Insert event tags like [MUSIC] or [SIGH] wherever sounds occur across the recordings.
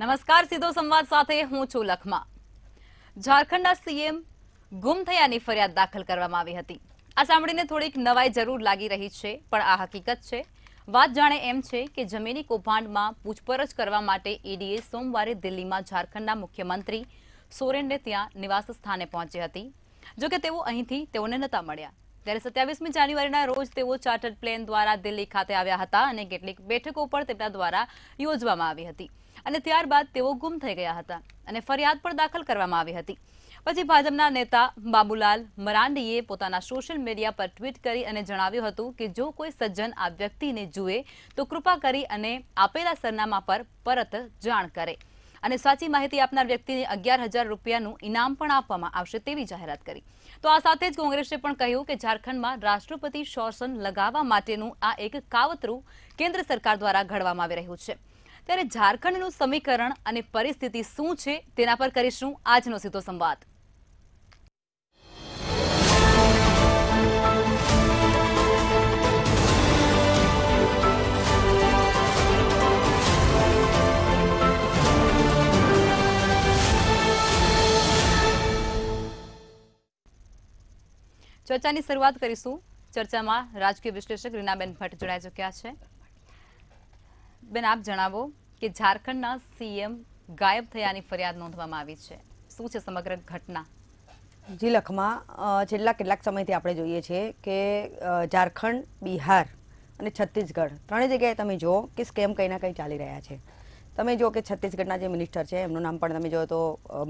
નમસ્કાર સીધો સંવાદ સાથે હું છું લખમા ઝારખંડના સીએમ ગુમ થયાની ફરિયાદ દાખલ કરવામાં આવી હતી આ સાંભળીને થોડીક નવાઈ જરૂર લાગી રહી છે પણ આ હકીકત છે વાત જાણે એમ છે કે જમીની કૌભાંડમાં પૂછપરછ કરવા માટે ઈડીએ સોમવારે દિલ્હીમાં ઝારખંડના મુખ્યમંત્રી સોરેનને ત્યાં નિવાસ સ્થાને પહોંચી હતી જોકે તેઓ અહીંથી તેઓને નહોતા મળ્યા ત્યારે સત્યાવીસમી જાન્યુઆરીના રોજ તેઓ ચાર્ટર્ડ પ્લેન દ્વારા દિલ્હી ખાતે આવ્યા હતા અને કેટલીક બેઠકો પણ તેમના દ્વારા યોજવામાં આવી હતી અને ત્યારબાદ તેઓ ગુમ થઈ ગયા હતા અને ફરિયાદ પણ દાખલ કરવામાં આવી હતી પછી ભાજપના નેતા બાબુલાલ મરાંડીએ પોતાના સોશિયલ મીડિયા પર ટ્વીટ કરી અને જણાવ્યું હતું કે જો કોઈ સજ્જન આ વ્યક્તિને જુએ તો કૃપા કરી અને આપેલા સરનામા પર પરત જાણ કરે અને સાચી માહિતી આપનાર વ્યક્તિને અગિયાર હજાર રૂપિયાનું ઇનામ પણ આપવામાં આવશે તેવી જાહેરાત કરી તો આ સાથે જ કોંગ્રેસે પણ કહ્યું કે ઝારખંડમાં રાષ્ટ્રપતિ શોષણ લગાવવા માટેનું આ એક કાવતરું કેન્દ્ર સરકાર દ્વારા ઘડવામાં આવી રહ્યું છે ત્યારે ઝારખંડનું સમીકરણ અને પરિસ્થિતિ શું છે તેના પર કરીશું આજનો સીધો સંવાદ ચર્ચાની શરૂઆત કરીશું ચર્ચામાં રાજકીય વિશ્લેષક રીનાબેન ભટ્ટ જોડાઈ ચૂક્યા છે બેન આપ જણાવો કે ઝારખંડના સીએમ ગાયબ થયાની ફરિયાદ નોંધવામાં આવી છે શું છે સમગ્ર ઘટના જી લખમાં છેલ્લા કેટલાક સમયથી આપણે જોઈએ છીએ કે ઝારખંડ બિહાર અને છત્તીસગઢ ત્રણેય જગ્યાએ તમે જુઓ કે સ્કેમ કંઈ ના કંઈ ચાલી રહ્યા છે તમે જો કે છત્તીસગઢના જે મિનિસ્ટર છે એમનું નામ પણ તમે જો તો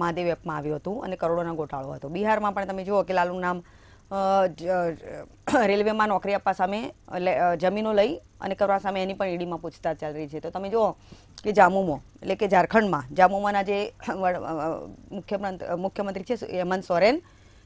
મહાદેવ એપમાં આવ્યું હતું અને કરોડોના ગોટાળો હતો બિહારમાં પણ તમે જુઓ કે લાલનું નામ રેલવેમાં નોકરી આપવા સામે જમીનો લઈ અને કરવા સામે એની પણ ઈડીમાં પૂછતાછ ચાલી રહી છે તો તમે જુઓ કે જામુમો એટલે કે ઝારખંડમાં જામુમાના જે મુખ્યમંત્રી છે હેમંત સોરેન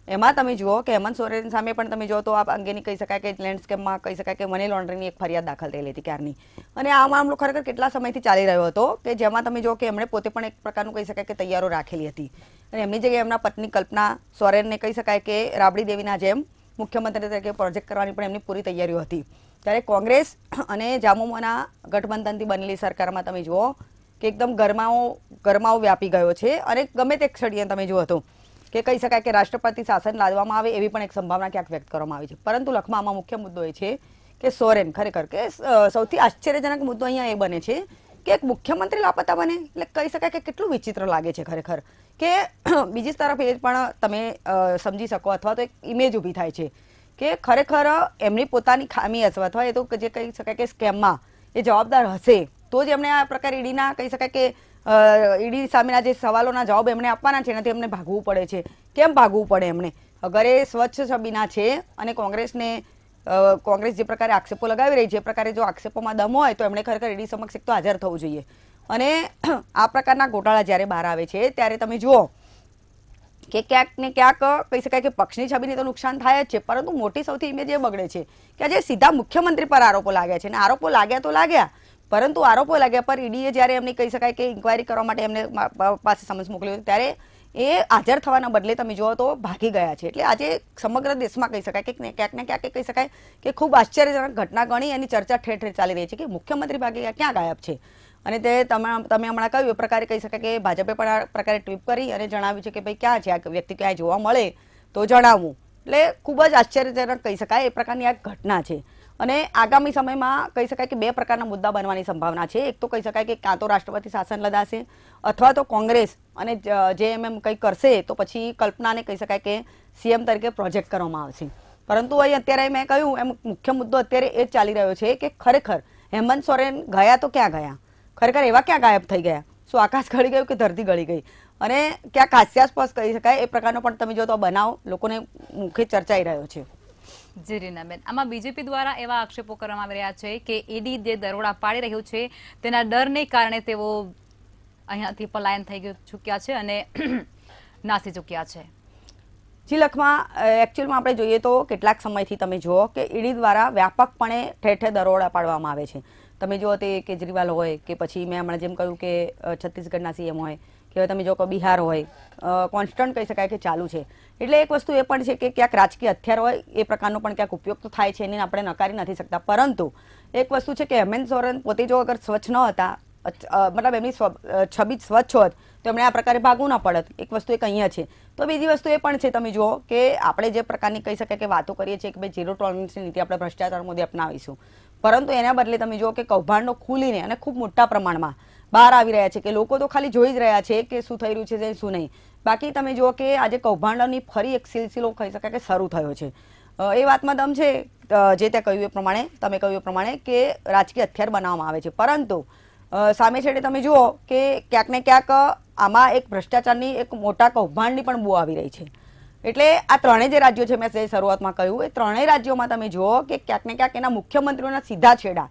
એમાં તમે જુઓ કે હેમંત સોરેન સામે પણ તમે જુઓ તો આ અંગેની કહી શકાય કે લેન્ડસ્કેપમાં કહી શકાય કે મની લોન્ડરીની એક ફરિયાદ દાખલ થયેલી હતી ક્યારની અને આ મામલો ખરેખર કેટલા સમયથી ચાલી રહ્યો હતો કે જેમાં તમે જુઓ કે એમણે પોતે પણ એક પ્રકારનું કહી શકાય કે તૈયારો રાખેલી હતી અને એમની જગ્યાએ એમના પત્ની કલ્પના સોરેનને કહી શકાય કે રાબડી દેવીના જેમ મુખ્યમંત્રી તરીકે પ્રોજેક્ટ કરવાની પણ એમની પૂરી તૈયારીઓ હતી ત્યારે કોંગ્રેસ અને જામુમાના ગઠબંધનથી બનેલી સરકારમાં તમે જુઓ કે એકદમ ગરમાઓ ગરમાઓ વ્યાપી ગયો છે અને ગમે તે ક્ષણીએ તમે જુઓ હતું કે કહી શકાય કે રાષ્ટ્રપતિ શાસન લાદવામાં આવે એવી પણ એક સંભાવના ક્યાંક વ્યક્ત કરવામાં આવી છે પરંતુ લખવામાં મુખ્ય મુદ્દો એ છે કે સોરેન ખરેખર કે સૌથી આશ્ચર્યજનક મુદ્દો અહીંયા એ બને છે કે એક મુખ્યમંત્રી લાપતા બને એટલે કહી શકાય કે કેટલું વિચિત્ર લાગે છે ખરેખર કે [CLEARS THROAT] બીજી તરફ એ પણ તમે સમજી શકો અથવા તો એક ઇમેજ ઊભી થાય છે કે ખરેખર એમની પોતાની ખામી અથવા એ તો જે કહી શકાય કે સ્કેમમાં એ જવાબદાર હશે તો જ એમણે આ પ્રકારે ઈડીના કહી શકાય કે ઈડી સામેના જે સવાલોના જવાબ એમણે આપવાના છે એનાથી એમને ભાગવું પડે છે કેમ ભાગવું પડે એમને અગર એ સ્વચ્છ છબીના છે અને કોંગ્રેસને કોંગ્રેસ જે પ્રકારે આક્ષેપો લગાવી રહી છે એ પ્રકારે જો આક્ષેપોમાં દમો હોય તો એમણે ખરેખર ઈડી સમક્ષ એક તો હાજર થવું જોઈએ અને [CLEARS THROAT] આ પ્રકારના ગોટાળા જ્યારે બહાર આવે છે ત્યારે તમે જુઓ કે ક્યાંક ને ક્યાંક કહી શકાય કે પક્ષની છબીને તો નુકસાન થાય જ છે પરંતુ મોટી સૌથી ઇમેજ એ બગડે છે કે જે સીધા મુખ્યમંત્રી પર આરોપો લાગ્યા છે અને આરોપો લાગ્યા તો લાગ્યા પરંતુ આરોપો લાગ્યા પર ઈડીએ જ્યારે એમને કહી શકાય કે ઇન્ક્વાયરી કરવા માટે એમને પાસે સમજ મોકલ્યું ત્યારે એ હાજર થવાના બદલે તમે જુઓ તો ભાગી ગયા છે એટલે આજે સમગ્ર દેશમાં કહી શકાય કે ક્યાંક ને ક્યાંક કહી શકાય કે ખૂબ આશ્ચર્યજનક ઘટના ગણી એની ચર્ચા ઠેર ઠેર ચાલી રહી છે કે મુખ્યમંત્રી ભાગી ગયા ક્યાં ગાયબ છે અને તે તમે તમે હમણાં કહ્યું એ પ્રકારે કહી શકાય કે ભાજપે પણ આ પ્રકારે ટ્વીટ કરી અને જણાવ્યું છે કે ભાઈ ક્યાં છે આ વ્યક્તિ ક્યાંય જોવા મળે તો જણાવવું એટલે ખૂબ જ આશ્ચર્યજનક કહી શકાય એ પ્રકારની આ ઘટના છે અને આગામી સમયમાં કહી શકાય કે બે પ્રકારના મુદ્દા બનવાની સંભાવના છે એક તો કહી શકાય કે કાં તો રાષ્ટ્રપતિ શાસન લદાશે અથવા તો કોંગ્રેસ અને જે એમ એમ કંઈ કરશે તો પછી કલ્પનાને કહી શકાય કે સીએમ તરીકે પ્રોજેક્ટ કરવામાં આવશે પરંતુ અહીં અત્યારે મેં કહ્યું એમ મુખ્ય મુદ્દો અત્યારે એ જ ચાલી રહ્યો છે કે ખરેખર હેમંત સોરેન ગયા તો ક્યાં ગયા ખરેખર એવા ક્યાં ગાયબ થઈ ગયા શું આકાશ ગળી ગયું કે ધરતી ગળી ગઈ અને ક્યાંક હાસ્યાસ્પદ કહી શકાય એ પ્રકારનો પણ તમે જો તો બનાવ લોકોને મુખે ચર્ચાઈ રહ્યો છે જી રીનાબેન આમાં બીજેપી દ્વારા એવા આક્ષેપો કરવામાં આવી રહ્યા છે કે ઈડી જે દરોડા પાડી રહ્યું છે તેના ડરને કારણે તેઓ અહીંયાથી પલાયન થઈ ચૂક્યા છે અને [CLEARS THROAT] નાસી ચૂક્યા છે ઝીલખમાં એકચ્યુઅલમાં આપણે જોઈએ તો કેટલાક સમયથી તમે જુઓ કે ઈડી દ્વારા વ્યાપકપણે ઠેર ઠેર દરોડા પાડવામાં આવે છે તમે જુઓ તે કેજરીવાલ હોય કે પછી મેં હમણાં જેમ કહ્યું કે છત્તીસગઢના સીએમ હોય કે હવે તમે જો કહો બિહાર હોય કોન્સ્ટન્ટ કહી શકાય કે ચાલુ છે એટલે એક વસ્તુ એ પણ છે કે ક્યાંક રાજકીય હથિયાર હોય એ પ્રકારનો પણ ક્યાંક ઉપયોગ તો થાય છે એને આપણે નકારી નથી શકતા પરંતુ એક વસ્તુ છે કે હેમંત સોરેન પોતે જો અગર સ્વચ્છ ન હતા મતલબ એમની છબી સ્વચ્છ હોત તેમણે આ પ્રકારે ભાગવું ન પડત એક વસ્તુ એક અહીંયા છે તો બીજી વસ્તુ એ પણ છે તમે જુઓ કે આપણે જે પ્રકારની કહી શકાય કે વાતો કરીએ છીએ કે ભાઈ ઝીરો ટોલરન્સની નીતિ આપણે ભ્રષ્ટાચાર મુદ્દે અપનાવીશું પરંતુ એના બદલે તમે જુઓ કે કૌભાંડો ખુલીને અને ખૂબ મોટા પ્રમાણમાં બહાર આવી રહ્યા છે કે લોકો તો ખાલી જોઈ જ રહ્યા છે કે શું થઈ રહ્યું છે શું નહીં બાકી તમે જુઓ કે આજે કૌભાંડોની ફરી એક સિલસિલો કહી શકાય કે શરૂ થયો છે એ વાતમાં દમ છે જે તે કહ્યું એ પ્રમાણે તમે કહ્યું એ પ્રમાણે કે રાજકીય હથિયાર બનાવવામાં આવે છે પરંતુ સામે છેડે તમે જુઓ કે ક્યાંક ને ક્યાંક આમાં એક ભ્રષ્ટાચારની એક મોટા કૌભાંડની પણ બહુ આવી રહી છે એટલે આ ત્રણેય જે રાજ્યો છે મેં જે શરૂઆતમાં કહ્યું એ ત્રણેય રાજ્યોમાં તમે જુઓ કે ક્યાંક ને ક્યાંક એના મુખ્યમંત્રીઓના સીધા છેડા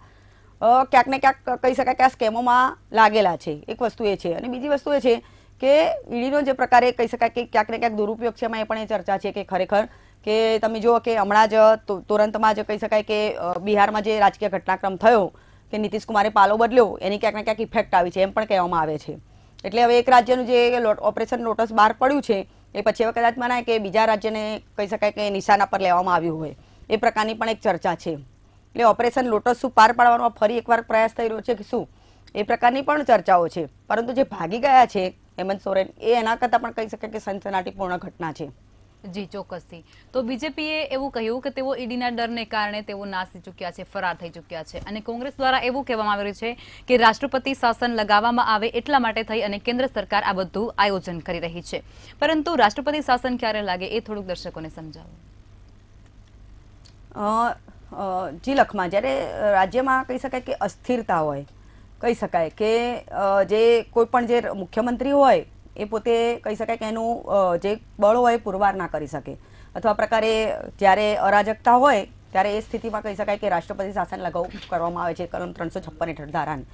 ક્યાંક ને ક્યાંક કહી શકાય કે આ સ્કેમોમાં લાગેલા છે એક વસ્તુ એ છે અને બીજી વસ્તુ એ છે કે ઈડીનો જે પ્રકારે કહી શકાય કે ક્યાંક ને ક્યાંક દુરુપયોગ છે એમાં એ પણ એ ચર્ચા છે કે ખરેખર કે તમે જુઓ કે હમણાં જ તુરંતમાં જ કહી શકાય કે બિહારમાં જે રાજકીય ઘટનાક્રમ થયો કે નીતિશ કુમારે પાલો બદલ્યો એની ક્યાંક ને ક્યાંક ઇફેક્ટ આવી છે એમ પણ કહેવામાં આવે છે એટલે હવે એક રાજ્યનું જે ઓપરેશન લોટસ બહાર પડ્યું છે એ પછી હવે કદાચ મનાય કે બીજા રાજ્યને કહી શકાય કે નિશાના પર લેવામાં આવ્યું હોય એ પ્રકારની પણ એક ચર્ચા છે એટલે ઓપરેશન લોટસ શું પાર પાડવાનો ફરી એકવાર પ્રયાસ થઈ રહ્યો છે કે શું એ પ્રકારની પણ ચર્ચાઓ છે પરંતુ જે ભાગી ગયા છે હેમંત સોરેન એ એના કરતાં પણ કહી શકાય કે સનસનાટીપૂર્ણ ઘટના છે જી ચોક્કસથી તો બીજેપીએ એવું કહ્યું કે તેઓ ઈડીના ડરને કારણે તેઓ નાસી ચૂક્યા છે ફરાર થઈ ચૂક્યા છે અને કોંગ્રેસ દ્વારા એવું કહેવામાં આવ્યું છે કે રાષ્ટ્રપતિ શાસન લગાવવામાં આવે એટલા માટે થઈ અને કેન્દ્ર સરકાર આ બધું આયોજન કરી રહી છે પરંતુ રાષ્ટ્રપતિ શાસન ક્યારે લાગે એ થોડુંક દર્શકોને સમજાવો જી લખમાં જ્યારે રાજ્યમાં કહી શકાય કે અસ્થિરતા હોય કહી શકાય કે જે કોઈ પણ જે મુખ્યમંત્રી હોય એ પોતે કહી શકાય કે એનું જે બળો હોય પુરવાર ના કરી શકે અથવા પ્રકારે જ્યારે અરાજકતા હોય ત્યારે એ સ્થિતિમાં કહી શકાય કે રાષ્ટ્રપતિ શાસન લગાવ કરવામાં આવે છે કલમ ત્રણસો છપ્પન હેઠળ ધારાની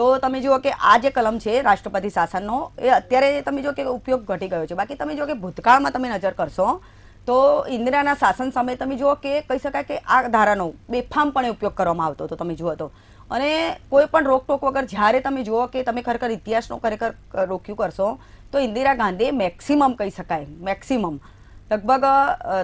તો તમે જુઓ કે આ જે કલમ છે રાષ્ટ્રપતિ શાસનનો એ અત્યારે તમે જો કે ઉપયોગ ઘટી ગયો છે બાકી તમે જો કે ભૂતકાળમાં તમે નજર કરશો તો ઇન્દિરાના શાસન સમયે તમે જુઓ કે કહી શકાય કે આ ધારાનો બેફામપણે ઉપયોગ કરવામાં આવતો હતો તમે જુઓ તો અને કોઈ પણ રોકટોક વગર જ્યારે તમે જુઓ કે તમે ખરેખર ઇતિહાસનું ખરેખર રોક્યું કરશો તો ઇન્દિરા ગાંધીએ મેક્સિમમ કહી શકાય મેક્સિમમ લગભગ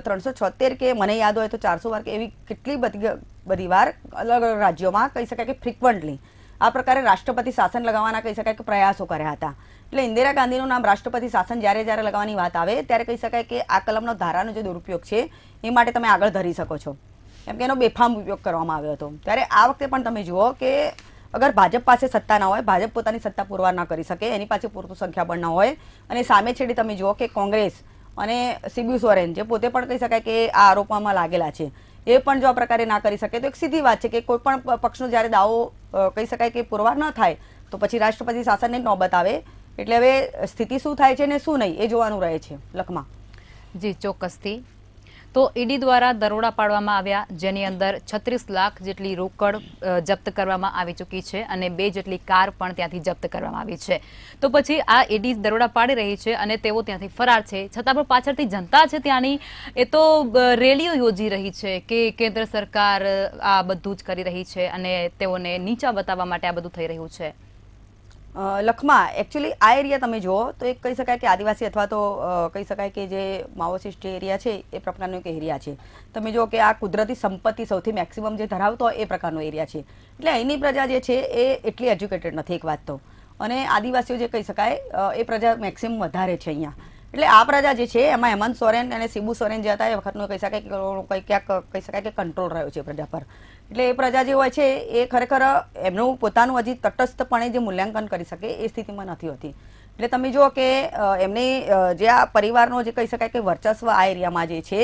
ત્રણસો છોતેર કે મને યાદ હોય તો ચારસો વાર કે એવી કેટલી બધી બધી વાર અલગ અલગ રાજ્યોમાં કહી શકાય કે ફ્રિકવન્ટલી આ પ્રકારે રાષ્ટ્રપતિ શાસન લગાવવાના કહી શકાય કે પ્રયાસો કર્યા હતા એટલે ઇન્દિરા ગાંધીનું નામ રાષ્ટ્રપતિ શાસન જ્યારે જ્યારે લગાવવાની વાત આવે ત્યારે કહી શકાય કે આ કલમનો ધારાનો જે દુરુપયોગ છે એ માટે તમે આગળ ધરી શકો છો કેમ કે એનો બેફામ ઉપયોગ કરવામાં આવ્યો હતો ત્યારે આ વખતે પણ તમે જુઓ કે અગર ભાજપ પાસે સત્તા ના હોય ભાજપ પોતાની સત્તા પુરવાર ના કરી શકે એની પાસે પૂરતું સંખ્યાબળ ન હોય અને સામે છેડે તમે જુઓ કે કોંગ્રેસ અને સીબી સોરેન જે પોતે પણ કહી શકાય કે આ આરોપમાં લાગેલા છે એ પણ જો આ પ્રકારે ના કરી શકે તો એક સીધી વાત છે કે કોઈ પણ પક્ષનો જ્યારે દાવો કહી શકાય કે પુરવાર ન થાય તો પછી રાષ્ટ્રપતિ શાસનને જ નોબત આવે એટલે હવે સ્થિતિ શું થાય છે ને શું નહીં એ જોવાનું રહે છે લખમાં જી ચોક્કસથી તો ઈડી દ્વારા દરોડા પાડવામાં આવ્યા જેની અંદર છત્રીસ લાખ જેટલી રોકડ જપ્ત કરવામાં આવી ચૂકી છે અને બે જેટલી કાર પણ ત્યાંથી જપ્ત કરવામાં આવી છે તો પછી આ ઈડી દરોડા પાડી રહી છે અને તેઓ ત્યાંથી ફરાર છે છતાં પણ પાછળથી જનતા છે ત્યાંની એ તો રેલીઓ યોજી રહી છે કે કેન્દ્ર સરકાર આ બધું જ કરી રહી છે અને તેઓને નીચા બતાવવા માટે આ બધું થઈ રહ્યું છે લખમાં એકચ્યુઅલી આ એરિયા તમે જુઓ તો એક કહી શકાય કે આદિવાસી અથવા તો કહી શકાય કે જે માઓસિસ્ટ એરિયા છે એ પ્રકારનો એક એરિયા છે તમે જુઓ કે આ કુદરતી સંપત્તિ સૌથી મેક્સિમમ જે ધરાવતો એ પ્રકારનો એરિયા છે એટલે અહીંની પ્રજા જે છે એ એટલી એજ્યુકેટેડ નથી એક વાત તો અને આદિવાસીઓ જે કહી શકાય એ પ્રજા મેક્સિમમ વધારે છે અહીંયા એટલે આ પ્રજા જે છે એમાં હેમંત સોરેન અને શિબુ સોરેન જે હતા એ વખતનું કહી શકાય કે કંઈ ક્યાંક કહી શકાય કે કંટ્રોલ રહ્યો છે પ્રજા પર એટલે એ પ્રજા જે હોય છે એ ખરેખર એમનું પોતાનું હજી તટસ્થપણે જે મૂલ્યાંકન કરી શકે એ સ્થિતિમાં નથી હોતી એટલે તમે જુઓ કે એમની જે આ પરિવારનો જે કહી શકાય કે વર્ચસ્વ આ એરિયામાં જે છે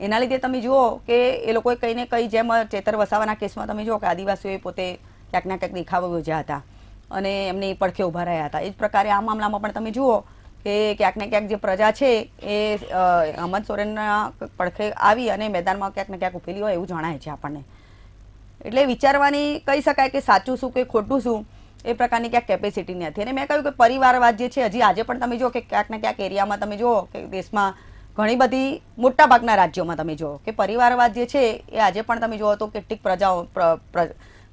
એના લીધે તમે જુઓ કે એ લોકોએ કંઈ કંઈ જેમ ચેતર વસાવાના કેસમાં તમે જુઓ કે આદિવાસીઓએ પોતે ક્યાંક ના ક્યાંક દેખાવો યોજ્યા હતા અને એમની પડખે ઊભા રહ્યા હતા એ જ પ્રકારે આ મામલામાં પણ તમે જુઓ કે ક્યાંક ને ક્યાંક જે પ્રજા છે એ અહમદ સોરેનના પડખે આવી અને મેદાનમાં ક્યાંક ને ક્યાંક ઉભેલી હોય એવું જણાય છે આપણને એટલે વિચારવાની કહી શકાય કે સાચું શું કે ખોટું શું એ પ્રકારની ક્યાંક કેપેસિટી નથી અને મેં કહ્યું કે પરિવારવાદ જે છે હજી આજે પણ તમે જો કે ક્યાંક ને ક્યાંક એરિયામાં તમે જુઓ કે દેશમાં ઘણી બધી મોટાભાગના રાજ્યોમાં તમે જુઓ કે પરિવારવાદ જે છે એ આજે પણ તમે જુઓ તો કેટલીક પ્રજાઓ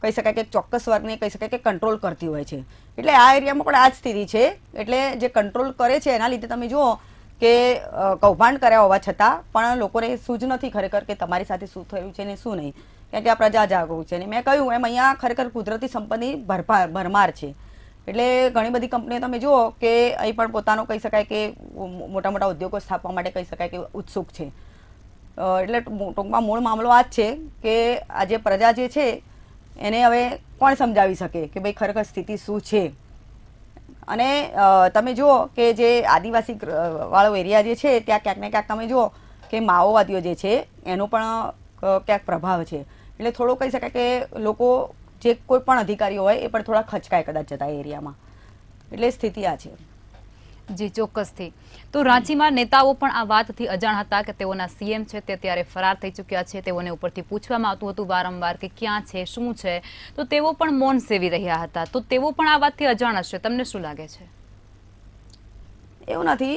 કહી શકાય કે ચોક્કસ વર્ગને કહી શકાય કે કંટ્રોલ કરતી હોય છે એટલે આ એરિયામાં પણ આ જ સ્થિતિ છે એટલે જે કંટ્રોલ કરે છે એના લીધે તમે જુઓ કે કૌભાંડ કર્યા હોવા છતાં પણ લોકોને જ નથી ખરેખર કે તમારી સાથે શું થયું છે ને શું નહીં કારણ કે આ પ્રજા જાગૃત છે અને મેં કહ્યું એમ અહીંયા ખરેખર કુદરતી સંપત્તિ ભરપા ભરમાર છે એટલે ઘણી બધી કંપનીઓ તમે જુઓ કે અહીં પણ પોતાનો કહી શકાય કે મોટા મોટા ઉદ્યોગો સ્થાપવા માટે કહી શકાય કે ઉત્સુક છે એટલે ટૂંકમાં મૂળ મામલો આ જ છે કે આ જે પ્રજા જે છે એને હવે કોણ સમજાવી શકે કે ભાઈ ખરેખર સ્થિતિ શું છે અને તમે જુઓ કે જે આદિવાસી વાળો એરિયા જે છે ત્યાં ક્યાંક ને ક્યાંક તમે જુઓ કે માઓવાદીઓ જે છે એનો પણ ક્યાંક પ્રભાવ છે એટલે થોડો કહી શકાય કે લોકો જે કોઈ પણ અધિકારીઓ હોય એ પણ થોડા ખચકાય કદાચ જતા એરિયામાં એટલે સ્થિતિ આ છે જી ચોક્કસથી તો રાંચીમાં નેતાઓ પણ આ વાતથી અજાણ હતા કે તેઓના સીએમ છે તે અત્યારે ફરાર થઈ ચૂક્યા છે તેઓને ઉપરથી પૂછવામાં આવતું હતું વારંવાર કે ક્યાં છે શું છે તો તેઓ પણ મૌન સેવી રહ્યા હતા તો તેઓ પણ આ વાતથી અજાણ હશે તમને શું લાગે છે એવું નથી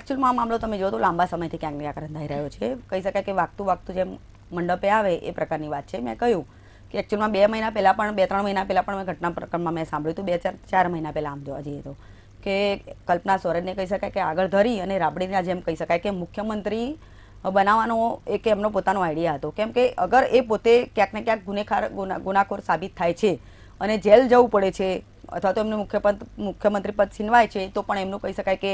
એકચ્યુઅલમાં આ મામલો તમે જો તો લાંબા સમયથી ક્યાંક નિરાકરણ થઈ રહ્યો છે કહી શકાય કે વાગતું વાગતું જેમ મંડપે આવે એ પ્રકારની વાત છે મેં કહ્યું કે એકચ્યુઅલમાં બે મહિના પહેલાં પણ બે ત્રણ મહિના પહેલાં પણ મેં ઘટના પ્રકરણમાં મેં સાંભળ્યું હતું બે ચાર ચાર મહિના પહેલાં આમ જોવા જઈએ તો કે કલ્પના સોરેનને કહી શકાય કે આગળ ધરી અને રાબડીના જેમ કહી શકાય કે મુખ્યમંત્રી બનાવવાનો એક એમનો પોતાનો આઈડિયા હતો કેમ કે અગર એ પોતે ક્યાંક ને ક્યાંક ગુનેખાર ગુના ગુનાખોર સાબિત થાય છે અને જેલ જવું પડે છે અથવા તો એમનું મુખ્યપદ મુખ્યમંત્રી પદ છીનવાય છે તો પણ એમનું કહી શકાય કે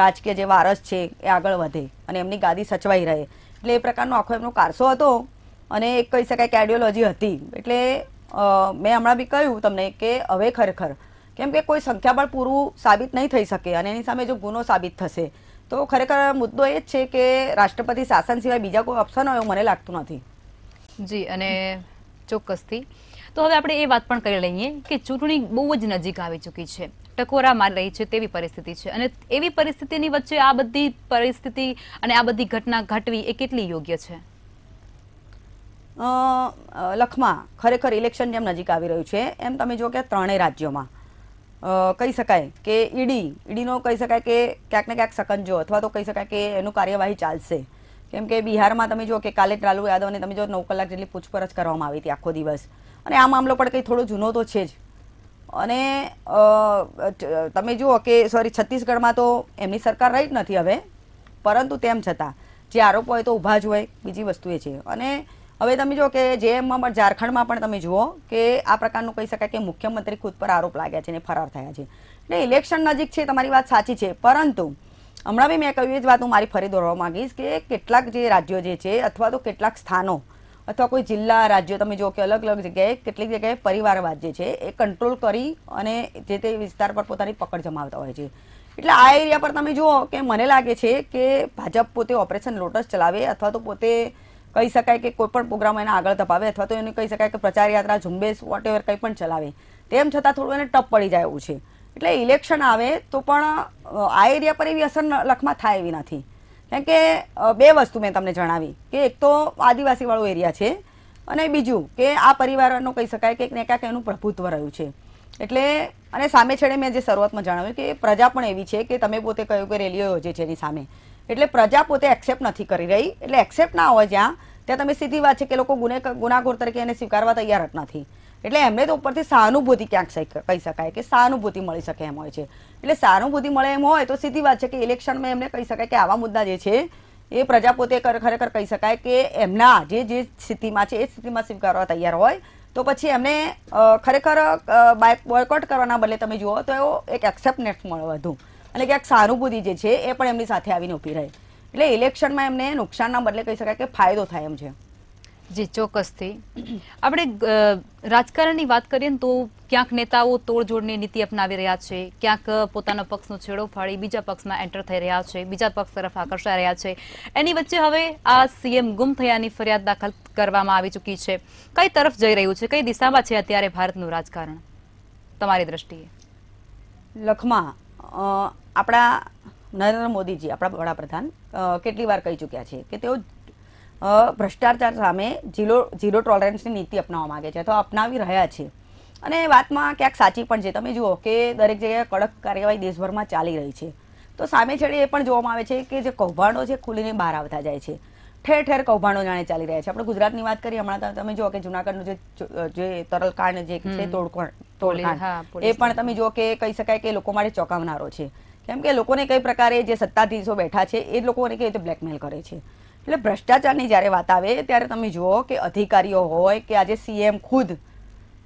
રાજકીય જે વારસ છે એ આગળ વધે અને એમની ગાદી સચવાઈ રહે એટલે એ પ્રકારનો આખો એમનો કારસો હતો અને એક કહી શકાય કે આઈડિયોલોજી હતી એટલે મેં હમણાં બી કહ્યું તમને કે હવે ખરેખર કેમ કે કોઈ સંખ્યાબળ પૂરું સાબિત નહીં થઈ શકે અને એની સામે જો ગુનો સાબિત થશે તો ખરેખર મુદ્દો એ જ છે કે રાષ્ટ્રપતિ શાસન સિવાય બીજા કોઈ ઓપ્શન હોય મને લાગતું નથી જી અને ચોક્કસથી તો હવે આપણે એ વાત પણ કરી લઈએ કે ચૂંટણી બહુ જ નજીક આવી ચૂકી છે ટકોરા મારી રહી છે તેવી પરિસ્થિતિ છે અને એવી પરિસ્થિતિની વચ્ચે આ બધી પરિસ્થિતિ અને આ બધી ઘટના ઘટવી એ કેટલી યોગ્ય છે લખમાં ખરેખર ઇલેક્શન જેમ નજીક આવી રહ્યું છે એમ તમે જો કે ત્રણેય રાજ્યોમાં કહી શકાય કે ઈડી ઈડીનો કહી શકાય કે ક્યાંક ને ક્યાંક સકંજો અથવા તો કહી શકાય કે એનું કાર્યવાહી ચાલશે કેમ કે બિહારમાં તમે જો કે કાલે લાલુ યાદવને તમે જો નવ કલાક જેટલી પૂછપરછ કરવામાં આવી હતી આખો દિવસ અને આ મામલો પણ કંઈ થોડો જૂનો તો છે જ અને તમે જુઓ કે સોરી છત્તીસગઢમાં તો એમની સરકાર રહી જ નથી હવે પરંતુ તેમ છતાં જે આરોપ હોય તો ઊભા જ હોય બીજી વસ્તુ એ છે અને હવે તમે જુઓ કે જેમાં પણ ઝારખંડમાં પણ તમે જુઓ કે આ પ્રકારનું કહી શકાય કે મુખ્યમંત્રી ખુદ પર આરોપ લાગ્યા છે અને ફરાર થયા છે એટલે ઇલેક્શન નજીક છે તમારી વાત સાચી છે પરંતુ હમણાં બી મેં કહ્યું એ જ વાત હું મારી ફરી દોરવા માગીશ કે કેટલાક જે રાજ્યો જે છે અથવા તો કેટલાક સ્થાનો અથવા કોઈ જિલ્લા રાજ્યો તમે જો કે અલગ અલગ જગ્યાએ કેટલીક જગ્યાએ પરિવારવાદ જે છે એ કંટ્રોલ કરી અને જે તે વિસ્તાર પર પોતાની પકડ જમાવતા હોય છે એટલે આ એરિયા પર તમે જુઓ કે મને લાગે છે કે ભાજપ પોતે ઓપરેશન લોટસ ચલાવે અથવા તો પોતે કહી શકાય કે કોઈ પણ પ્રોગ્રામ એને આગળ ધપાવે અથવા તો એને કહી શકાય કે પ્રચાર યાત્રા ઝુંબેશ વોટ એવર કંઈ પણ ચલાવે તેમ છતાં થોડું એને ટપ પડી જાય એવું છે એટલે ઇલેક્શન આવે તો પણ આ એરિયા પર એવી અસર લખમાં થાય એવી નથી કેમ કે બે વસ્તુ મેં તમને જણાવી કે એક તો આદિવાસીવાળો એરિયા છે અને બીજું કે આ પરિવારનો કહી શકાય કે ને ક્યાંક એનું પ્રભુત્વ રહ્યું છે એટલે અને સામે છેડે મેં જે શરૂઆતમાં જણાવ્યું કે પ્રજા પણ એવી છે કે તમે પોતે કહ્યું કે રેલીઓ યોજે છે એની સામે એટલે પ્રજા પોતે એક્સેપ્ટ નથી કરી રહી એટલે એક્સેપ્ટ ના હોય જ્યાં ત્યાં તમે સીધી વાત છે કે લોકો ગુને ગુનાગોર તરીકે એને સ્વીકારવા તૈયાર જ નથી એટલે એમને તો ઉપરથી સહાનુભૂતિ ક્યાંક કહી શકાય કે સહાનુભૂતિ મળી શકે એમ હોય છે એટલે સહાનુભૂતિ મળે એમ હોય તો સીધી વાત છે કે ઇલેક્શનમાં એમને કહી શકાય કે આવા મુદ્દા જે છે એ પ્રજા પોતે ખરેખર કહી શકાય કે એમના જે જે સ્થિતિમાં છે એ સ્થિતિમાં સ્વીકારવા તૈયાર હોય તો પછી એમને ખરેખર બોયકોટ કરવાના બદલે તમે જુઓ તો એવો એક એક્સેપ્ટનેસ મળે વધુ અને ક્યાંક સહાનુભૂતિ જે છે એ પણ એમની સાથે આવીને ઊભી રહે એટલે ઇલેક્શનમાં એમને નુકસાનના બદલે કહી શકાય કે ફાયદો થાય એમ છે જી ચોક્કસથી આપણે રાજકારણની વાત કરીએ તો ક્યાંક નેતાઓ તોડજોડની નીતિ અપનાવી રહ્યા છે ક્યાંક પોતાના પક્ષનો છેડો ફાળી બીજા પક્ષમાં એન્ટર થઈ રહ્યા છે બીજા પક્ષ તરફ આકર્ષાઈ રહ્યા છે એની વચ્ચે હવે આ સીએમ ગુમ થયાની ફરિયાદ દાખલ કરવામાં આવી ચૂકી છે કઈ તરફ જઈ રહ્યું છે કઈ દિશામાં છે અત્યારે ભારતનું રાજકારણ તમારી દ્રષ્ટિએ લખમાં આપણા નરેન્દ્ર મોદીજી આપણા વડાપ્રધાન કેટલી વાર કહી ચૂક્યા છે કે તેઓ ભ્રષ્ટાચાર સામે ઝીરો ઝીરો ટોલરન્સની નીતિ અપનાવવા માગે છે તો અપનાવી રહ્યા છે અને વાતમાં ક્યાંક સાચી પણ છે તમે જુઓ કે દરેક જગ્યાએ કડક કાર્યવાહી દેશભરમાં ચાલી રહી છે તો સામે છેડે એ પણ જોવામાં આવે છે કે જે કૌભાંડો છે ખુલીને બહાર આવતા જાય છે ઠેર ઠેર કૌભાંડો જાણે ચાલી રહ્યા છે આપણે ગુજરાતની વાત કરીએ હમણાં તમે જુઓ કે જુનાગઢનું જે જે તરલકાંડ જે છે તોડકાંડ એ પણ તમે જુઓ કે કહી શકાય કે લોકો માટે ચોંકાવનારો છે કેમ કે લોકોને કઈ પ્રકારે જે સત્તાધીશો બેઠા છે એ લોકોને કઈ રીતે બ્લેકમેલ કરે છે એટલે ભ્રષ્ટાચારની જ્યારે વાત આવે ત્યારે તમે જુઓ કે અધિકારીઓ હોય કે આજે સીએમ ખુદ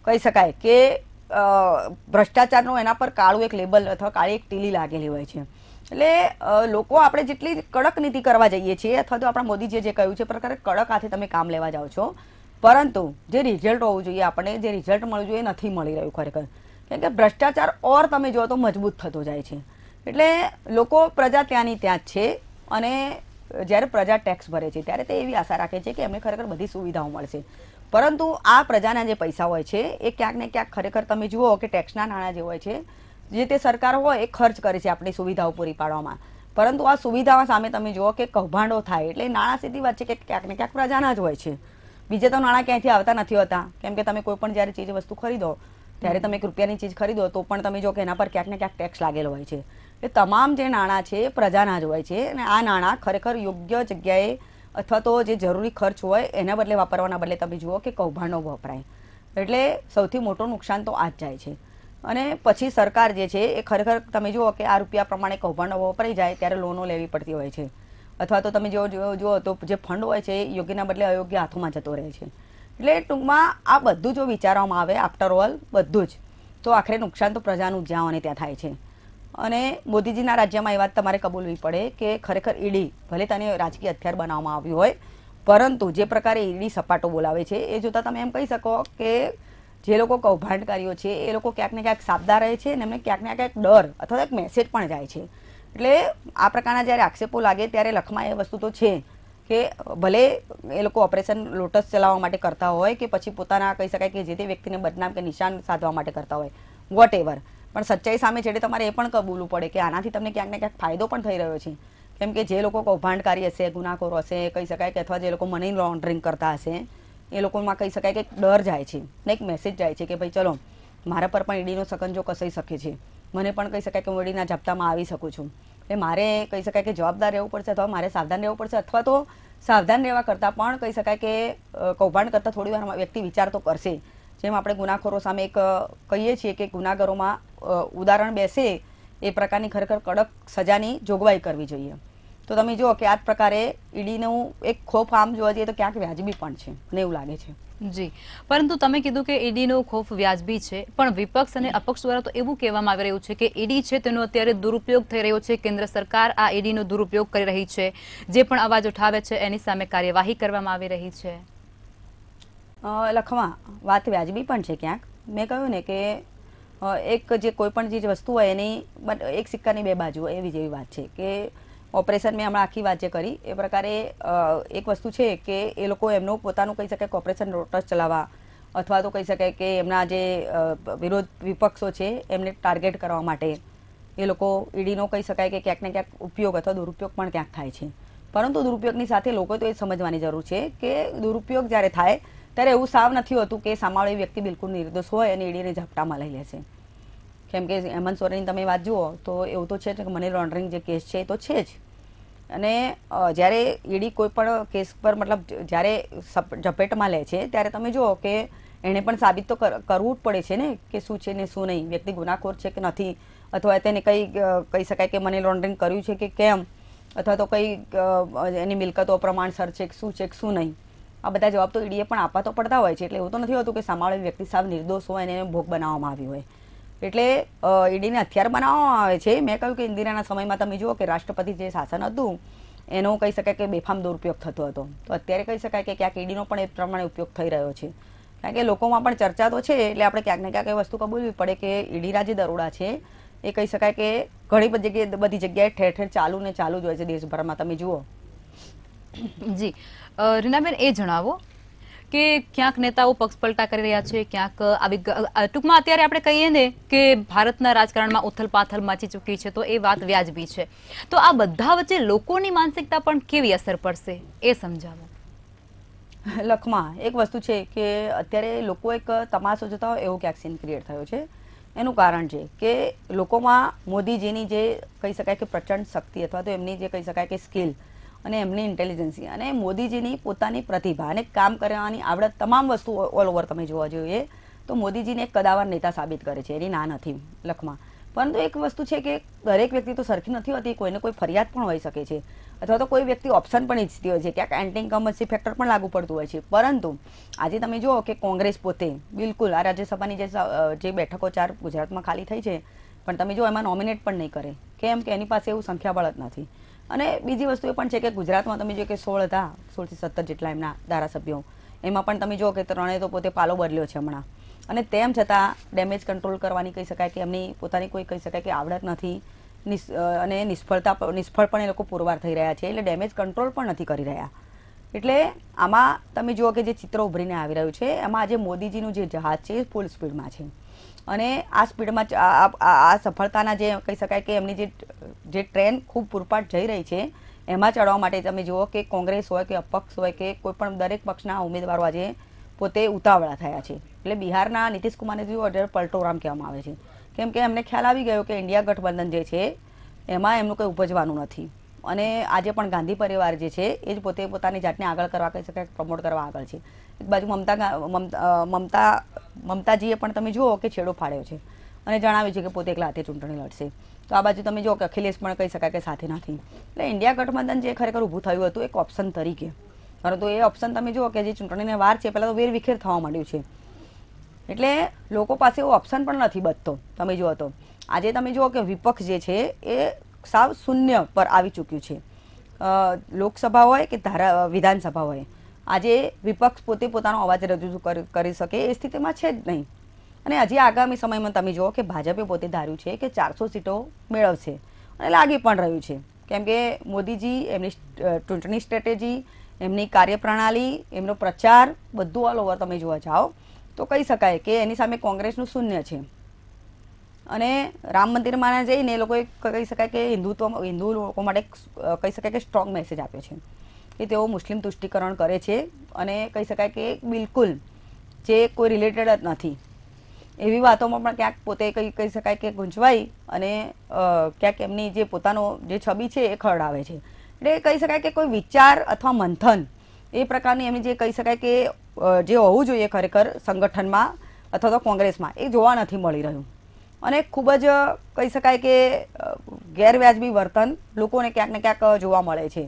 કહી શકાય કે ભ્રષ્ટાચારનું એના પર કાળું એક લેબલ અથવા કાળી એક ટીલી લાગેલી હોય છે એટલે લોકો આપણે જેટલી કડક નીતિ કરવા જઈએ છીએ અથવા તો આપણા મોદીજીએ જે કહ્યું છે પ્રકારે કડક હાથે તમે કામ લેવા જાઓ છો પરંતુ જે રિઝલ્ટ હોવું જોઈએ આપણે જે રિઝલ્ટ મળવું જોઈએ નથી મળી રહ્યું ખરેખર કેમ કે ભ્રષ્ટાચાર ઓર તમે જુઓ તો મજબૂત થતો જાય છે એટલે લોકો પ્રજા ત્યાંની ત્યાં જ છે અને જ્યારે પ્રજા ટેક્સ ભરે છે ત્યારે તે એવી આશા રાખે છે કે એમને ખરેખર બધી સુવિધાઓ મળશે પરંતુ આ પ્રજાના જે પૈસા હોય છે એ ક્યાંક ને ક્યાંક ખરેખર તમે જુઓ કે ટેક્સના નાણાં જે હોય છે જે તે સરકાર હોય એ ખર્ચ કરે છે આપણી સુવિધાઓ પૂરી પાડવામાં પરંતુ આ સુવિધાઓ સામે તમે જુઓ કે કૌભાંડો થાય એટલે નાણાં સીધી વાત છે કે ક્યાંક ને ક્યાંક પ્રજાના જ હોય છે બીજે તો નાણાં ક્યાંયથી આવતા નથી હોતા કેમ કે તમે કોઈ પણ જ્યારે ચીજ વસ્તુ ખરીદો ત્યારે તમે એક રૂપિયાની ચીજ ખરીદો તો પણ તમે જો કે એના પર ક્યાંક ને ક્યાંક ટેક્સ લાગેલો હોય છે એ તમામ જે નાણાં છે એ પ્રજાના જ હોય છે અને આ નાણાં ખરેખર યોગ્ય જગ્યાએ અથવા તો જે જરૂરી ખર્ચ હોય એના બદલે વાપરવાના બદલે તમે જુઓ કે કૌભાંડો વપરાય એટલે સૌથી મોટું નુકસાન તો આ જ જાય છે અને પછી સરકાર જે છે એ ખરેખર તમે જુઓ કે આ રૂપિયા પ્રમાણે કૌભાંડો વપરાઈ જાય ત્યારે લોનો લેવી પડતી હોય છે અથવા તો તમે જો જુઓ તો જે ફંડ હોય છે એ યોગ્યના બદલે અયોગ્ય હાથોમાં જતો રહે છે એટલે ટૂંકમાં આ બધું જો વિચારવામાં આવે આફ્ટર ઓલ બધું જ તો આખરે નુકસાન તો પ્રજાનું જ્યાં અને ત્યાં થાય છે અને મોદીજીના રાજ્યમાં એ વાત તમારે કબૂલવી પડે કે ખરેખર ઈડી ભલે તેને રાજકીય હથિયાર બનાવવામાં આવ્યું હોય પરંતુ જે પ્રકારે ઈડી સપાટો બોલાવે છે એ જોતાં તમે એમ કહી શકો કે જે લોકો કૌભાંડકારીઓ છે એ લોકો ક્યાંક ને ક્યાંક સાબદા રહે છે અને એમને ક્યાંક ને ક્યાંક ડર અથવા એક મેસેજ પણ જાય છે એટલે આ પ્રકારના જ્યારે આક્ષેપો લાગે ત્યારે લખમાં એ વસ્તુ તો છે કે ભલે એ લોકો ઓપરેશન લોટસ ચલાવવા માટે કરતા હોય કે પછી પોતાના કહી શકાય કે જે તે વ્યક્તિને બદનામ કે નિશાન સાધવા માટે કરતા હોય વોટ એવર પણ સચ્ચાઈ સામે છેડે તમારે એ પણ કબૂલવું પડે કે આનાથી તમને ક્યાંક ને ક્યાંક ફાયદો પણ થઈ રહ્યો છે કેમ કે જે લોકો કૌભાંડકારી હશે ગુનાખોર હશે કહી શકાય કે અથવા જે લોકો મની લોન્ડ્રિંગ કરતા હશે એ લોકોમાં કહી શકાય કે ડર જાય છે ને એક મેસેજ જાય છે કે ભાઈ ચલો મારા પર પણ ઈડીનો સકંજો કસાઈ શકે છે મને પણ કહી શકાય કે હું ઈડીના ઝપટામાં આવી શકું છું એટલે મારે કહી શકાય કે જવાબદાર રહેવું પડશે અથવા મારે સાવધાન રહેવું પડશે અથવા તો સાવધાન રહેવા કરતાં પણ કહી શકાય કે કૌભાંડ કરતાં થોડી વાર વ્યક્તિ વિચાર તો કરશે જેમ આપણે ગુનાખોરો સામે એક કહીએ છીએ કે ગુનાગરોમાં ઉદાહરણ બેસે એ પ્રકારની ખરેખર કડક સજાની જોગવાઈ કરવી જોઈએ તો તમે જુઓ કે આ જ પ્રકારે ઈડીનું એક ખોફ આમ જોવા જઈએ તો ક્યાંક વ્યાજબી પણ છે મને એવું લાગે છે જી પરંતુ તમે કીધું કે ઈડીનો ખોફ વ્યાજબી છે પણ વિપક્ષ અને અપક્ષ દ્વારા તો એવું કહેવામાં આવી રહ્યું છે કે ઈડી છે તેનો અત્યારે દુરુપયોગ થઈ રહ્યો છે કેન્દ્ર સરકાર આ ઈડીનો દુરુપયોગ કરી રહી છે જે પણ અવાજ ઉઠાવે છે એની સામે કાર્યવાહી કરવામાં આવી રહી છે લખવા વાત વ્યાજબી પણ છે ક્યાંક મેં કહ્યું ને કે એક જે કોઈપણ જે વસ્તુ હોય એની એક સિક્કાની બે બાજુ હોય એવી જેવી વાત છે કે ઓપરેશન મેં હમણાં આખી વાત જે કરી એ પ્રકારે એક વસ્તુ છે કે એ લોકો એમનું પોતાનું કહી શકાય કે ઓપરેશન રોટસ ચલાવવા અથવા તો કહી શકાય કે એમના જે વિરોધ વિપક્ષો છે એમને ટાર્ગેટ કરવા માટે એ લોકો ઈડીનો કહી શકાય કે ક્યાંક ને ક્યાંક ઉપયોગ અથવા દુરુપયોગ પણ ક્યાંક થાય છે પરંતુ દુરુપયોગની સાથે લોકો તો એ સમજવાની જરૂર છે કે દુરુપયોગ જ્યારે થાય ત્યારે એવું સાવ નથી હોતું કે સામાવાળી વ્યક્તિ બિલકુલ નિર્દોષ હોય અને ઈડીને ઝપટામાં લઈ લે છે કેમ કે હેમંત સોરેનની તમે વાત જુઓ તો એવું તો છે કે મની લોન્ડરિંગ જે કેસ છે એ તો છે જ અને જ્યારે ઈડી કોઈ પણ કેસ પર મતલબ જ્યારે ઝપેટમાં લે છે ત્યારે તમે જુઓ કે એણે પણ સાબિત તો કરવું જ પડે છે ને કે શું છે ને શું નહીં વ્યક્તિ ગુનાખોર છે કે નથી અથવા તેને કંઈ કહી શકાય કે મની લોન્ડરિંગ કર્યું છે કે કેમ અથવા તો કંઈ એની મિલકતો પ્રમાણસર છે કે શું છે કે શું નહીં આ બધા જવાબ તો ઈડીએ પણ આપવા તો પડતા હોય છે એટલે એવું તો નથી હોતું કે સામાવાળી વ્યક્તિ સાવ નિર્દોષ હોય અને એને ભોગ બનાવવામાં આવ્યો હોય એટલે ઈડીને હથિયાર બનાવવામાં આવે છે મેં કહ્યું કે ઇન્દિરાના સમયમાં તમે જુઓ કે રાષ્ટ્રપતિ જે શાસન હતું એનો કહી શકાય કે બેફામ દુરુપયોગ થતો હતો તો અત્યારે કહી શકાય કે ક્યાંક ઈડીનો પણ એ પ્રમાણે ઉપયોગ થઈ રહ્યો છે કારણ કે લોકોમાં પણ ચર્ચા તો છે એટલે આપણે ક્યાંક ને ક્યાંક એ વસ્તુ કબૂલવી પડે કે ઈડીના જે દરોડા છે એ કહી શકાય કે ઘણી બધી જગ્યાએ બધી જગ્યાએ ઠેર ઠેર ચાલુ ને ચાલુ જ હોય છે દેશભરમાં તમે જુઓ જી રીનાબેન એ જણાવો કે ક્યાંક નેતાઓ પક્ષપલટા કરી રહ્યા છે ક્યાંક આવી ટૂંકમાં અત્યારે આપણે કહીએ ને કે ભારતના રાજકારણમાં ઉથલપાથલ મચી ચૂકી છે તો એ વાત વ્યાજબી છે તો આ બધા વચ્ચે લોકોની માનસિકતા પણ કેવી અસર પડશે એ સમજાવો લખમાં એક વસ્તુ છે કે અત્યારે લોકો એક તમાશો જોતા હોય એવો ક્યાંક સીન ક્રિએટ થયો છે એનું કારણ છે કે લોકોમાં મોદીજીની જે કહી શકાય કે પ્રચંડ શક્તિ અથવા તો એમની જે કહી શકાય કે સ્કિલ અને એમની ઇન્ટેલિજન્સી અને મોદીજીની પોતાની પ્રતિભા અને કામ કરવાની આવડત તમામ વસ્તુ ઓલ ઓવર તમે જોવા જોઈએ તો મોદીજીને એક કદાવર નેતા સાબિત કરે છે એની ના નથી લખમાં પરંતુ એક વસ્તુ છે કે દરેક વ્યક્તિ તો સરખી નથી હોતી કોઈને કોઈ ફરિયાદ પણ હોઈ શકે છે અથવા તો કોઈ વ્યક્તિ ઓપ્શન પણ ઈચ્છતી હોય છે ક્યાંક એન્ટિંગ ઇન્કમન્સી ફેક્ટર પણ લાગુ પડતું હોય છે પરંતુ આજે તમે જુઓ કે કોંગ્રેસ પોતે બિલકુલ આ રાજ્યસભાની જે જે બેઠકો ચાર ગુજરાતમાં ખાલી થઈ છે પણ તમે જો એમાં નોમિનેટ પણ નહીં કરે કેમ કે એની પાસે એવું સંખ્યાબળ જ નથી અને બીજી વસ્તુ એ પણ છે કે ગુજરાતમાં તમે જો કે સોળ હતા સોળથી સત્તર જેટલા એમના ધારાસભ્યો એમાં પણ તમે જુઓ કે ત્રણેય તો પોતે પાલો બદલ્યો છે હમણાં અને તેમ છતાં ડેમેજ કંટ્રોલ કરવાની કહી શકાય કે એમની પોતાની કોઈ કહી શકાય કે આવડત નથી અને નિષ્ફળતા નિષ્ફળ પણ એ લોકો પુરવાર થઈ રહ્યા છે એટલે ડેમેજ કંટ્રોલ પણ નથી કરી રહ્યા એટલે આમાં તમે જુઓ કે જે ચિત્ર ઉભરીને આવી રહ્યું છે એમાં આજે મોદીજીનું જે જહાજ છે એ ફૂલ સ્પીડમાં છે અને આ સ્પીડમાં આ સફળતાના જે કહી શકાય કે એમની જે જે ટ્રેન ખૂબ પૂરપાટ જઈ રહી છે એમાં ચડવા માટે તમે જુઓ કે કોંગ્રેસ હોય કે અપક્ષ હોય કે કોઈપણ દરેક પક્ષના ઉમેદવારો આજે પોતે ઉતાવળા થયા છે એટલે બિહારના નીતિશ કુમારને જોયું અઢળ પલટોરામ કહેવામાં આવે છે કેમ કે એમને ખ્યાલ આવી ગયો કે ઇન્ડિયા ગઠબંધન જે છે એમાં એમનું કંઈ ઉપજવાનું નથી અને આજે પણ ગાંધી પરિવાર જે છે એ જ પોતે પોતાની જાતને આગળ કરવા કહી શકાય પ્રમોટ કરવા આગળ છે એક બાજુ મમતા મમતા મમતાજીએ પણ તમે જુઓ કે છેડો ફાળ્યો છે અને જણાવ્યું છે કે પોતે એકલા હાથે ચૂંટણી લડશે તો આ બાજુ તમે જુઓ કે અખિલેશ પણ કહી શકાય કે સાથે નથી એટલે ઇન્ડિયા ગઠબંધન જે ખરેખર ઊભું થયું હતું એક ઓપ્શન તરીકે પરંતુ એ ઓપ્શન તમે જુઓ કે જે ચૂંટણીને વાર છે પહેલાં તો વેરવિખેર થવા માંડ્યું છે એટલે લોકો પાસે એવો ઓપ્શન પણ નથી બચતો તમે જુઓ તો આજે તમે જુઓ કે વિપક્ષ જે છે એ સાવ શૂન્ય પર આવી ચૂક્યું છે લોકસભા હોય કે ધારા વિધાનસભા હોય આજે વિપક્ષ પોતે પોતાનો અવાજ રજૂ કરી શકે એ સ્થિતિમાં છે જ નહીં અને હજી આગામી સમયમાં તમે જુઓ કે ભાજપે પોતે ધાર્યું છે કે ચારસો સીટો મેળવશે અને લાગી પણ રહ્યું છે કેમ કે મોદીજી એમની ચૂંટણી સ્ટ્રેટેજી એમની કાર્યપ્રણાલી એમનો પ્રચાર બધું ઓલ ઓવર તમે જોવા જાઓ તો કહી શકાય કે એની સામે કોંગ્રેસનું શૂન્ય છે અને રામ મંદિરમાં જઈને એ લોકોએ કહી શકાય કે હિન્દુત્વ હિન્દુ લોકો માટે કહી શકાય કે સ્ટ્રોંગ મેસેજ આપ્યો છે કે તેઓ મુસ્લિમ તુષ્ટિકરણ કરે છે અને કહી શકાય કે બિલકુલ જે કોઈ રિલેટેડ જ નથી એવી વાતોમાં પણ ક્યાંક પોતે કંઈ કહી શકાય કે ગુંચવાઈ અને ક્યાંક એમની જે પોતાનો જે છબી છે એ ખરડાવે છે એટલે એ કહી શકાય કે કોઈ વિચાર અથવા મંથન એ પ્રકારની એમની જે કહી શકાય કે જે હોવું જોઈએ ખરેખર સંગઠનમાં અથવા તો કોંગ્રેસમાં એ જોવા નથી મળી રહ્યું અને ખૂબ જ કહી શકાય કે ગેરવ્યાજબી વર્તન લોકોને ક્યાંક ને ક્યાંક જોવા મળે છે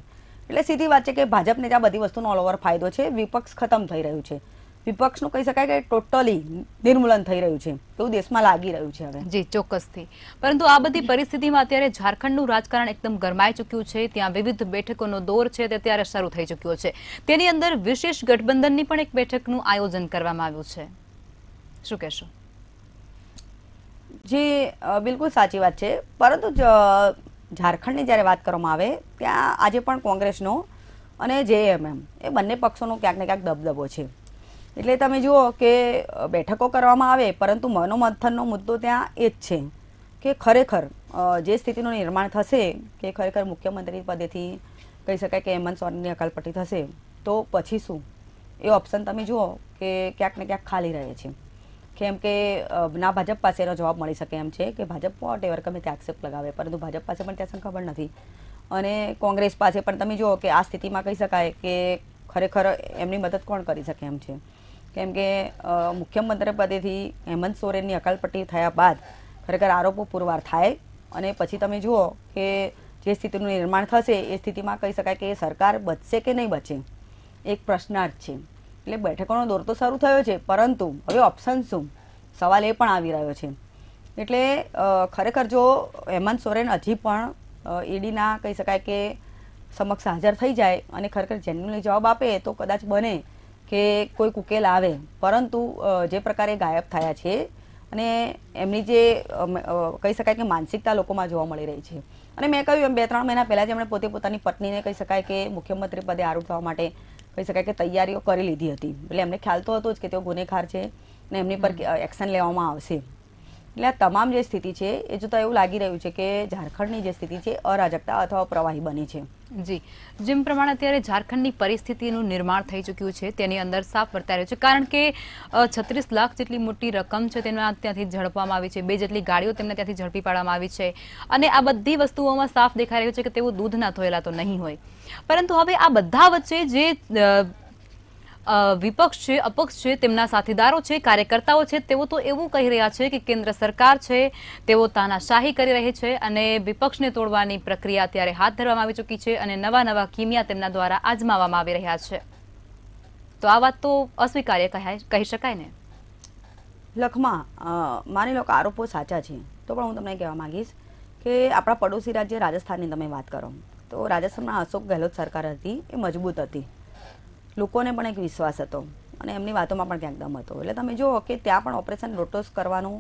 એટલે સીધી વાત છે કે ભાજપને આ બધી વસ્તુનો ઓલ ઓવર ફાયદો છે વિપક્ષ ખતમ થઈ રહ્યું છે વિપક્ષનું કહી શકાય કે ટોટલી નિર્મૂલન થઈ રહ્યું છે એવું દેશમાં લાગી રહ્યું છે હવે જી ચોક્કસથી પરંતુ આ બધી પરિસ્થિતિમાં અત્યારે ઝારખંડનું રાજકારણ એકદમ ગરમાઈ ચૂક્યું છે ત્યાં વિવિધ બેઠકોનો દોર છે તે અત્યારે શરૂ થઈ ચૂક્યો છે તેની અંદર વિશેષ ગઠબંધનની પણ એક બેઠકનું આયોજન કરવામાં આવ્યું છે શું કહેશો જી બિલકુલ સાચી વાત છે પરંતુ ઝારખંડની જ્યારે વાત કરવામાં આવે ત્યાં આજે પણ કોંગ્રેસનો અને જેએમએમ એ બંને પક્ષોનો ક્યાંક ને ક્યાંક દબદબો છે એટલે તમે જુઓ કે બેઠકો કરવામાં આવે પરંતુ મનોમંથનનો મુદ્દો ત્યાં એ જ છે કે ખરેખર જે સ્થિતિનું નિર્માણ થશે કે ખરેખર મુખ્યમંત્રી પદેથી કહી શકાય કે હેમંત સોનીની અકાલપટ્ટી થશે તો પછી શું એ ઓપ્શન તમે જુઓ કે ક્યાંક ને ક્યાંક ખાલી રહે છે કેમ કે ના ભાજપ પાસે એનો જવાબ મળી શકે એમ છે કે ભાજપ વોટ એવર ગમે તે આક્ષેપ લગાવે પરંતુ ભાજપ પાસે પણ ત્યાં ખબર નથી અને કોંગ્રેસ પાસે પણ તમે જુઓ કે આ સ્થિતિમાં કહી શકાય કે ખરેખર એમની મદદ કોણ કરી શકે એમ છે કેમ કે મુખ્યમંત્રી પદેથી હેમંત સોરેનની અકાલપટ્ટી થયા બાદ ખરેખર આરોપો પુરવાર થાય અને પછી તમે જુઓ કે જે સ્થિતિનું નિર્માણ થશે એ સ્થિતિમાં કહી શકાય કે સરકાર બચશે કે નહીં બચે એક પ્રશ્નાર્થ છે એટલે બેઠકોનો દોર તો શરૂ થયો છે પરંતુ હવે ઓપ્શન શું સવાલ એ પણ આવી રહ્યો છે એટલે ખરેખર જો હેમંત સોરેન હજી પણ ઈડીના કહી શકાય કે સમક્ષ હાજર થઈ જાય અને ખરેખર જેન્યુનલી જવાબ આપે તો કદાચ બને કે કોઈ ઉકેલ આવે પરંતુ જે પ્રકારે ગાયબ થયા છે અને એમની જે કહી શકાય કે માનસિકતા લોકોમાં જોવા મળી રહી છે અને મેં કહ્યું એમ બે ત્રણ મહિના પહેલાં જ એમણે પોતે પોતાની પત્નીને કહી શકાય કે મુખ્યમંત્રી પદે આરૂઢ થવા માટે કહી શકાય કે તૈયારીઓ કરી લીધી હતી એટલે એમને ખ્યાલ તો હતો જ કે તેઓ ગુનેગાર છે ને એમની પર એક્શન લેવામાં આવશે એટલે આ તમામ જે સ્થિતિ છે એ જોતા એવું લાગી રહ્યું છે કે ઝારખંડની જે સ્થિતિ છે અરાજકતા અથવા પ્રવાહી બની છે જી જેમ પ્રમાણે અત્યારે ઝારખંડની પરિસ્થિતિનું નિર્માણ થઈ ચૂક્યું છે તેની અંદર સાફ વર્તા રહ્યું છે કારણ કે છત્રીસ લાખ જેટલી મોટી રકમ છે તેના ત્યાંથી ઝડપવામાં આવી છે બે જેટલી ગાડીઓ તેમને ત્યાંથી ઝડપી પાડવામાં આવી છે અને આ બધી વસ્તુઓમાં સાફ દેખાઈ રહ્યું છે કે તેઓ દૂધના થયેલા તો નહીં હોય પરંતુ હવે આ બધા વચ્ચે જે વિપક્ષ છે અપક્ષ છે તેમના સાથીદારો છે કાર્યકર્તાઓ છે તેઓ તો એવું કહી રહ્યા છે કે કેન્દ્ર સરકાર છે તેઓ તાનાશાહી કરી રહી છે અને વિપક્ષને તોડવાની પ્રક્રિયા ત્યારે હાથ ધરવામાં આવી ચૂકી છે અને નવા નવા કિમિયા તેમના દ્વારા આજમાવવામાં આવી રહ્યા છે તો આ વાત તો અસ્વીકાર્ય કહી શકાય ને લખમાં માની લો કે આરોપો સાચા છે તો પણ હું તમને કહેવા માંગીશ કે આપણા પડોશી રાજ્ય રાજસ્થાનની તમે વાત કરો તો રાજસ્થાનમાં અશોક ગેહલોત સરકાર હતી એ મજબૂત હતી લોકોને પણ એક વિશ્વાસ હતો અને એમની વાતોમાં પણ ક્યાંક દમ હતો એટલે તમે જુઓ કે ત્યાં પણ ઓપરેશન લોટસ કરવાનું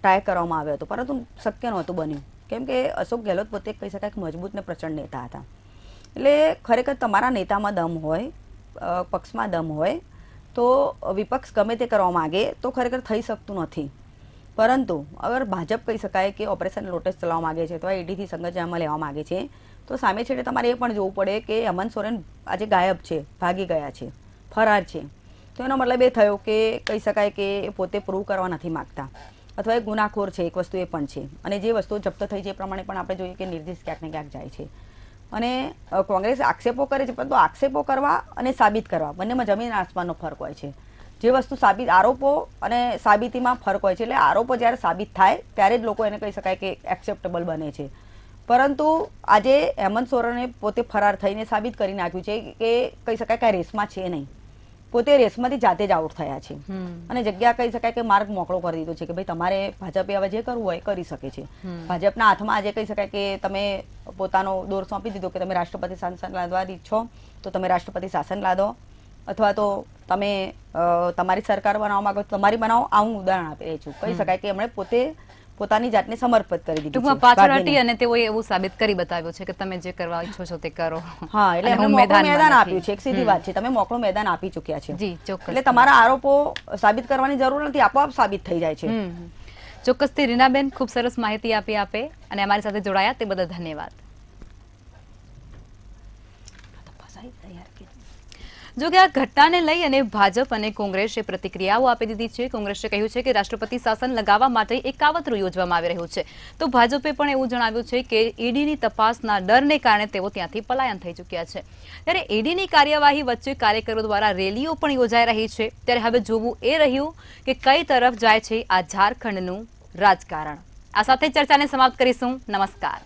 ટ્રાય કરવામાં આવ્યો હતો પરંતુ શક્ય નહોતું બન્યું કેમ કે અશોક ગહેલોત પોતે કહી શકાય કે મજબૂત ને પ્રચંડ નેતા હતા એટલે ખરેખર તમારા નેતામાં દમ હોય પક્ષમાં દમ હોય તો વિપક્ષ ગમે તે કરવા માગે તો ખરેખર થઈ શકતું નથી પરંતુ અગર ભાજપ કહી શકાય કે ઓપરેશન લોટસ ચલાવવા માગે છે તો આ સંગત સંગજામાં લેવા માગે છે તો સામે છેડે તમારે એ પણ જોવું પડે કે અમન સોરેન આજે ગાયબ છે ભાગી ગયા છે ફરાર છે તો એનો મતલબ એ થયો કે કહી શકાય કે એ પોતે પ્રૂવ કરવા નથી માગતા અથવા એ ગુનાખોર છે એક વસ્તુ એ પણ છે અને જે વસ્તુ જપ્ત થઈ છે એ પ્રમાણે પણ આપણે જોઈએ કે નિર્દેશ ક્યાંક ને ક્યાંક જાય છે અને કોંગ્રેસ આક્ષેપો કરે છે પરંતુ આક્ષેપો કરવા અને સાબિત કરવા બંનેમાં જમીન આસમાનનો ફરક હોય છે જે વસ્તુ સાબિત આરોપો અને સાબિતીમાં ફરક હોય છે એટલે આરોપો જ્યારે સાબિત થાય ત્યારે જ લોકો એને કહી શકાય કે એક્સેપ્ટેબલ બને છે પરંતુ આજે હેમંત સોરેને પોતે ફરાર થઈને સાબિત કરી નાખ્યું છે કે કહી શકાય કે રેસમાં છે નહીં પોતે રેસમાંથી જાતે જ આઉટ થયા છે અને જગ્યા કહી શકાય કે માર્ગ મોકળો કરી દીધો છે કે ભાઈ તમારે ભાજપે હવે જે કરવું હોય કરી શકે છે ભાજપના હાથમાં આજે કહી શકાય કે તમે પોતાનો દોર સોંપી દીધો કે તમે રાષ્ટ્રપતિ શાસન લાદવા ઈચ્છો તો તમે રાષ્ટ્રપતિ શાસન લાદો અથવા તો તમે તમારી સરકાર બનાવવા માંગો તમારી બનાવો આ હું ઉદાહરણ આપી રહી છું કહી શકાય કે એમણે પોતે પોતાની જાતને સમર્પિત કરી દીધી ટૂંકમાં પાછળ હતી અને તેઓએ એવું સાબિત કરી બતાવ્યું છે કે તમે જે કરવા ઈચ્છો છો તે કરો હા એટલે એમને મેદાન આપ્યું છે એક સીધી વાત છે તમે મોકળું મેદાન આપી ચૂક્યા છે જી ચોક્કસ એટલે તમારા આરોપો સાબિત કરવાની જરૂર નથી આપોઆપ સાબિત થઈ જાય છે ચોક્કસથી રીનાબેન ખૂબ સરસ માહિતી આપી આપે અને અમારી સાથે જોડાયા તે બદલ ધન્યવાદ જો કે આ ઘટનાને લઈ અને ભાજપ અને કોંગ્રેસે પ્રતિક્રિયાઓ આપી દીધી છે કોંગ્રેસે કહ્યું છે કે રાષ્ટ્રપતિ શાસન લગાવવા માટે એક કાવતરું યોજવામાં આવી રહ્યું છે તો ભાજપે પણ એવું જણાવ્યું છે કે ઈડીની તપાસના ડરને કારણે તેઓ ત્યાંથી પલાયન થઈ ચૂક્યા છે ત્યારે ઈડીની કાર્યવાહી વચ્ચે કાર્યકરો દ્વારા રેલીઓ પણ યોજાઈ રહી છે ત્યારે હવે જોવું એ રહ્યું કે કઈ તરફ જાય છે આ ઝારખંડનું રાજકારણ આ સાથે ચર્ચાને સમાપ્ત કરીશું નમસ્કાર